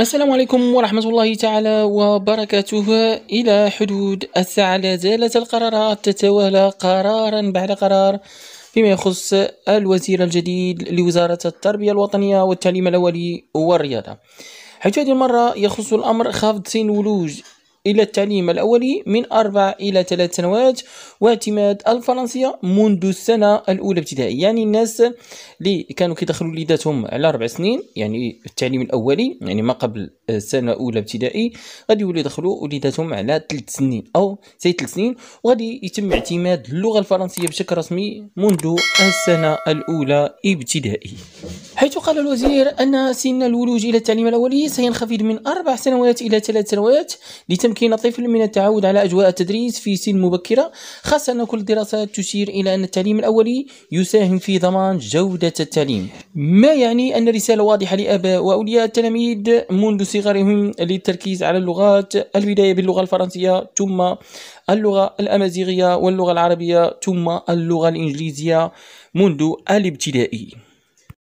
السلام عليكم ورحمة الله تعالى وبركاته إلى حدود الساعة لا زالت القرارات تتوالى قرارا بعد قرار فيما يخص الوزير الجديد لوزارة التربية الوطنية والتعليم الأولي والرياضة حيث هذه المرة يخص الأمر خفض سن ولوج إلى التعليم الأولي من أربع إلى ثلاث سنوات واعتماد الفرنسية منذ السنة الأولى ابتدائي يعني الناس اللي كانوا كيدخلوا وليداتهم على أربع سنين يعني التعليم الأولي يعني ما قبل السنة الأولى ابتدائي غادي يولي يدخلوا وليداتهم على ثلاث سنين أو زي ثلاث سنين وغادي يتم اعتماد اللغة الفرنسية بشكل رسمي منذ السنة الأولى ابتدائي حيث قال الوزير أن سن الولوج إلى التعليم الأولي سينخفض من أربع سنوات إلى ثلاث سنوات لتمكين الطفل من التعود على أجواء التدريس في سن مبكرة خاصة أن كل الدراسات تشير إلى أن التعليم الأولي يساهم في ضمان جودة التعليم ما يعني أن رسالة واضحة لآباء وأولياء التلاميذ منذ صغرهم للتركيز على اللغات البداية باللغة الفرنسية ثم اللغة الأمازيغية واللغة العربية ثم اللغة الإنجليزية منذ الابتدائي